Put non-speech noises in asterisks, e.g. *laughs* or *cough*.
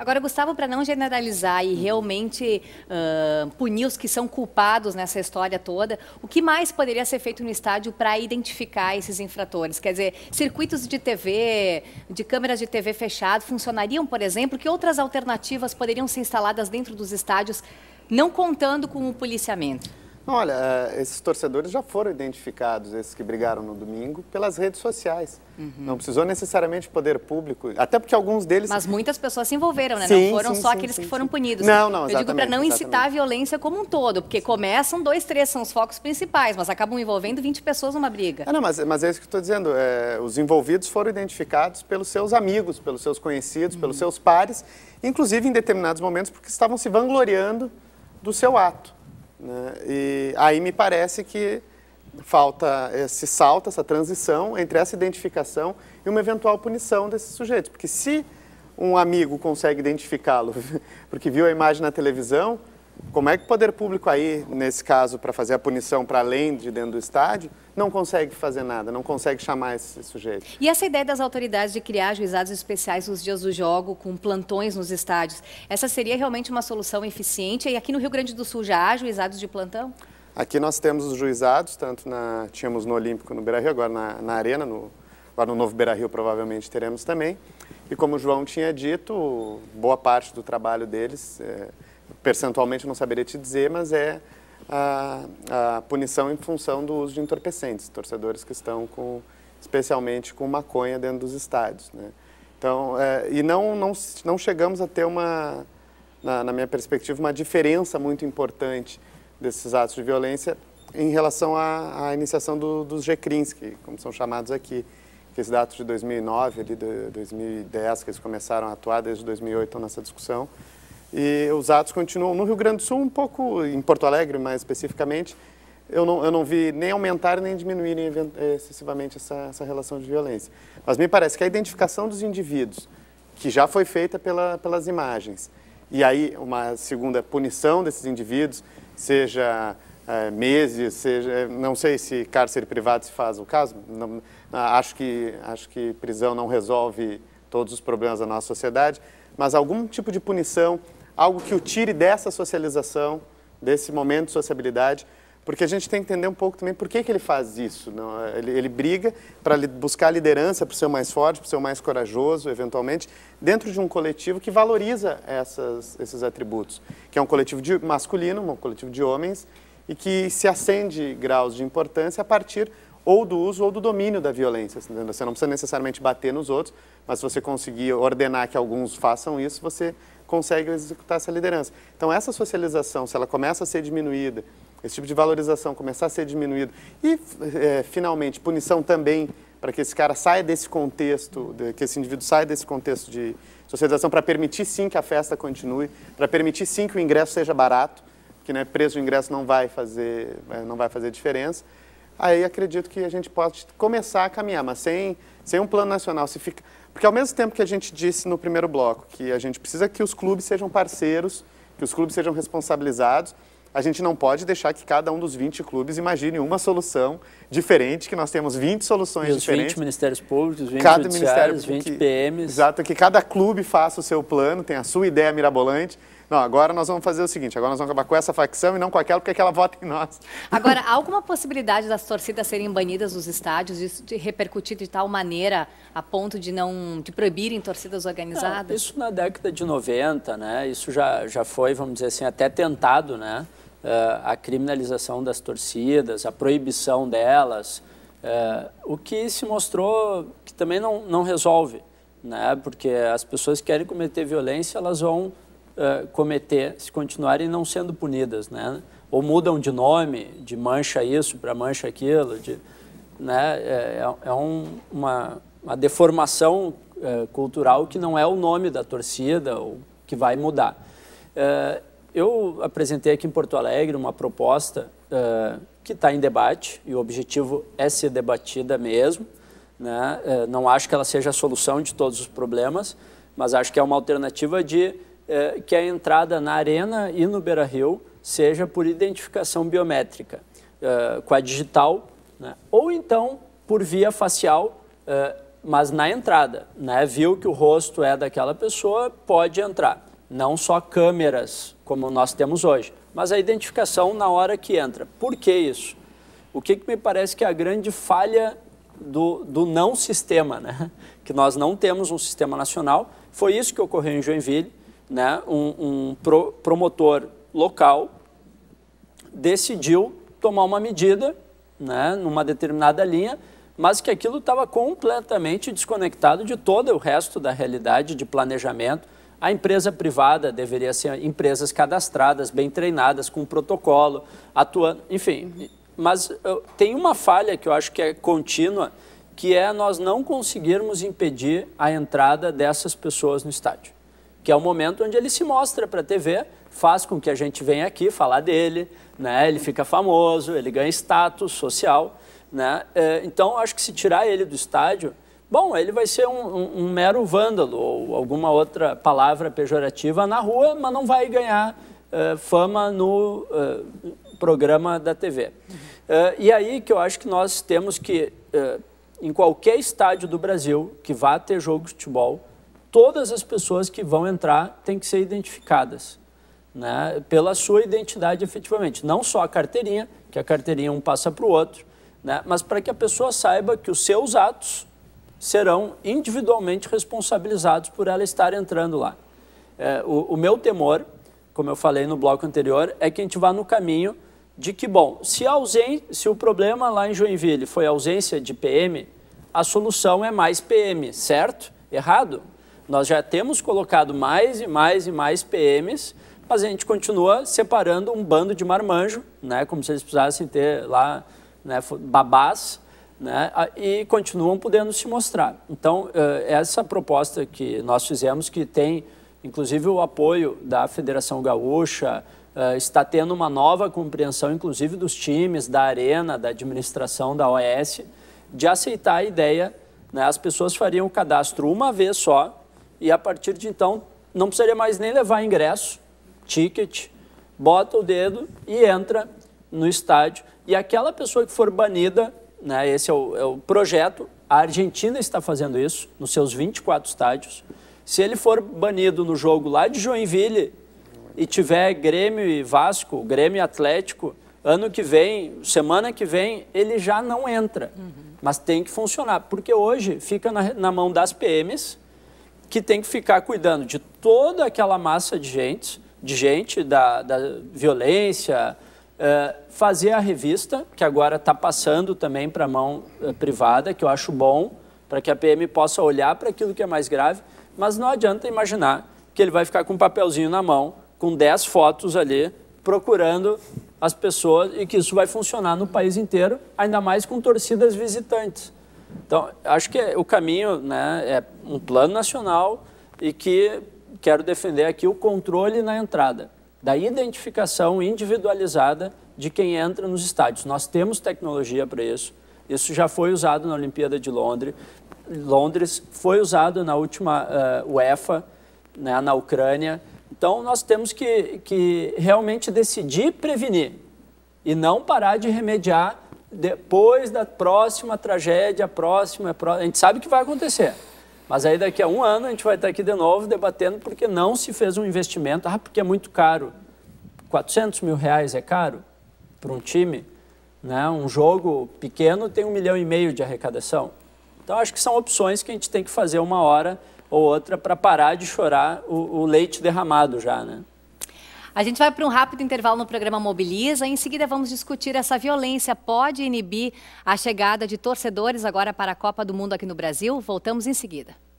Agora, Gustavo, para não generalizar e realmente uh, punir os que são culpados nessa história toda, o que mais poderia ser feito no estádio para identificar esses infratores? Quer dizer, circuitos de TV, de câmeras de TV fechado, funcionariam, por exemplo? Que outras alternativas poderiam ser instaladas dentro dos estádios, não contando com o policiamento? Olha, eh, esses torcedores já foram identificados, esses que brigaram no domingo, pelas redes sociais. Uhum. Não precisou necessariamente poder público, até porque alguns deles... Mas muitas pessoas se envolveram, né? Sim, não foram sim, só sim, aqueles que foram punidos. Não, não, exatamente. Eu digo para não incitar exatamente. a violência como um todo, porque começam dois, três, são os focos principais, mas acabam envolvendo 20 pessoas numa briga. Ah, não, mas, mas é isso que eu estou dizendo. É, os envolvidos foram identificados pelos seus amigos, pelos seus conhecidos, uhum. pelos seus pares, inclusive em determinados momentos porque estavam se vangloriando do seu ato. Né? E aí me parece que falta esse salto, essa transição entre essa identificação e uma eventual punição desse sujeito Porque se um amigo consegue identificá-lo *laughs* porque viu a imagem na televisão, como é que o poder público aí, nesse caso, para fazer a punição para além de dentro do estádio, não consegue fazer nada, não consegue chamar esse sujeito? E essa ideia das autoridades de criar juizados especiais nos dias do jogo, com plantões nos estádios, essa seria realmente uma solução eficiente? E aqui no Rio Grande do Sul já há juizados de plantão? Aqui nós temos os juizados, tanto na, tínhamos no Olímpico no Beira-Rio, agora na, na Arena, no, agora no Novo Beira-Rio provavelmente teremos também. E como o João tinha dito, boa parte do trabalho deles... É, percentualmente não saberia te dizer, mas é a, a, punição em função do uso de entorpecentes, torcedores que estão com, especialmente com maconha dentro dos estádios. Né? Então, é, e não, não, não chegamos a ter uma, na, na, minha perspectiva, uma diferença muito importante desses atos de violência em relação à, à iniciação do, dos GCRINs, que, como são chamados aqui, que esses dados de 2009, ali, de 2010, que eles começaram a atuar, desde 2008 estão nessa discussão, e os atos continuam no Rio Grande do Sul, um pouco em Porto Alegre, mais especificamente. Eu não, eu não vi nem aumentar nem diminuir eh, excessivamente essa, essa relação de violência. Mas me parece que a identificação dos indivíduos, que já foi feita pela, pelas imagens, e aí uma segunda punição desses indivíduos, seja é, meses, seja, eh, não sei se cárcere privado se faz o caso, não, acho, que, acho que prisão não resolve todos os problemas da nossa sociedade, mas algum tipo de punição algo que o tire dessa socialização, desse momento de sociabilidade, porque a gente tem que entender um pouco também por que, que ele faz isso. Não, ele, ele briga para buscar liderança, para ser o mais forte, para ser o mais corajoso, eventualmente, dentro de um coletivo que valoriza essas, esses atributos, que é um coletivo de, masculino, um coletivo de homens, e que se acende graus de importância a partir ou do uso ou do domínio da violência. Assim, você não precisa necessariamente bater nos outros, mas se você conseguir ordenar que alguns façam isso, você consegue executar essa liderança. Então, essa socialização, se ela começa a ser diminuída, esse tipo de valorização começar a ser diminuído e, é, finalmente, punição também para que esse cara saia desse contexto, que esse indivíduo saia desse contexto de socialização para permitir sim que a festa continue, para permitir sim que o ingresso seja barato, que né, preço do ingresso não vai fazer, é, não vai fazer diferença aí acredito que a gente pode começar a caminhar, mas sem, sem um plano nacional. Se fica... Porque ao mesmo tempo que a gente disse no primeiro bloco que a gente precisa que os clubes sejam parceiros, que os clubes sejam responsabilizados, a gente não pode deixar que cada um dos 20 clubes imagine uma solução diferente, que nós temos 20 soluções e os diferentes. 20 ministérios públicos, 20 cada ministério 20 que, PMs. Exato, que cada clube faça o seu plano, tem a sua ideia mirabolante. Não, agora nós vamos fazer o seguinte, agora nós vamos acabar com essa facção e não com aquela, porque aquela vota em nós. Agora, há *laughs* alguma possibilidade das torcidas serem banidas dos estádios, isso de repercutir de tal maneira a ponto de não de proibirem torcidas organizadas? Não, isso na década de 90, né? Isso já, já foi, vamos dizer assim, até tentado, né? Uh, a criminalização das torcidas, a proibição delas, uh, o que se mostrou que também não, não resolve, né? porque as pessoas que querem cometer violência, elas vão uh, cometer se continuarem não sendo punidas, né? Ou mudam de nome, de mancha isso para mancha aquilo, de, né? É, é, é um, uma, uma deformação uh, cultural que não é o nome da torcida ou que vai mudar. Uh, eu apresentei aqui em Porto Alegre uma proposta que está em debate e o objetivo é ser debatida mesmo. Né? Não acho que ela seja a solução de todos os problemas, mas acho que é uma alternativa de é, que a entrada na Arena e no Beira Rio seja por identificação biométrica, é, com a digital, né? ou então por via facial, é, mas na entrada. Né? Viu que o rosto é daquela pessoa, pode entrar. Não só câmeras, como nós temos hoje, mas a identificação na hora que entra. Por que isso? O que, que me parece que é a grande falha do, do, não sistema, né? *laughs* que nós não temos um sistema nacional. Foi isso que ocorreu em Joinville né, um, um pro, promotor local decidiu tomar uma medida né, numa determinada linha, mas que aquilo estava completamente desconectado de todo o resto da realidade de planejamento. A empresa privada deveria ser empresas cadastradas, bem treinadas, com protocolo, atuando, enfim. Mas eu, tem uma falha que eu acho que é contínua, que é nós não conseguirmos impedir a entrada dessas pessoas no estádio que é o momento onde ele se mostra para a TV, faz com que a gente venha aqui falar dele, né? ele fica famoso, ele ganha status social. Né? É, então, acho que se tirar ele do estádio, bom, ele vai ser um, um, um mero vândalo ou alguma outra palavra pejorativa na rua, mas não vai ganhar uh, fama no uh, programa da TV. Uh, e aí que eu acho que nós temos que, em qualquer estádio do Brasil que vá ter jogo de futebol, todas as pessoas que vão entrar têm que ser identificadas né, pela sua identidade efetivamente. Não só a carteirinha, que a carteirinha um passa para o outro, né, mas para que a pessoa saiba que os seus atos serão individualmente responsabilizados por ela estar entrando lá. É, o, o meu temor, como eu falei no bloco anterior, é que a gente vá no caminho de que, bom, se, ausen se o problema lá em Joinville foi ausência de PM, a solução é mais PM, certo? Errado? Nós já temos colocado mais e mais e mais PMs, mas a gente continua separando um bando de marmanjo, né, como se eles precisassem ter lá né, babás, né, e continuam podendo se mostrar. Então, eh, essa proposta que nós fizemos, que tem inclusive o apoio da Federação Gaúcha, eh, está tendo uma nova compreensão, inclusive dos times, da arena, da administração, da OS, de aceitar a ideia, né, as pessoas fariam o cadastro uma vez só, e a partir de então, não precisaria mais nem levar ingresso, ticket, bota o dedo e entra no estádio. E aquela pessoa que for banida, né, esse é o, é o projeto, a Argentina está fazendo isso nos seus 24 estádios. Se ele for banido no jogo lá de Joinville e tiver Grêmio e Vasco, Grêmio e Atlético, ano que vem, semana que vem, ele já não entra. Uhum. Mas tem que funcionar, porque hoje fica na, na mão das PMs que tem que ficar cuidando de toda aquela massa de gente, de gente da, da violência, eh, fazer a revista, que agora está passando também para a mão eh, privada, que eu acho bom, para que a PM possa olhar para aquilo que é mais grave, mas não adianta imaginar que ele vai ficar com um papelzinho na mão, com 10 fotos ali, procurando as pessoas e que isso vai funcionar no país inteiro, ainda mais com torcidas visitantes. Então, acho que o caminho né, é um plano nacional e que quero defender aqui o controle na entrada, da identificação individualizada de quem entra nos estádios. Nós temos tecnologia para isso. Isso já foi usado na Olimpíada de Londres. Londres foi usado na última uh, UEFA, né, na Ucrânia. Então, nós temos que, que realmente decidir prevenir e não parar de remediar depois da próxima tragédia, a próxima, a gente sabe que vai acontecer. Mas aí daqui a um ano a gente vai estar aqui de novo debatendo porque não se fez um investimento. Ah, porque é muito caro. 400 mil reais é caro para um time. Né? Um jogo pequeno tem um milhão e meio de arrecadação. Então acho que são opções que a gente tem que fazer uma hora ou outra para parar de chorar o, o leite derramado já, né? A gente vai para um rápido intervalo no programa Mobiliza. Em seguida, vamos discutir essa violência pode inibir a chegada de torcedores agora para a Copa do Mundo aqui no Brasil. Voltamos em seguida.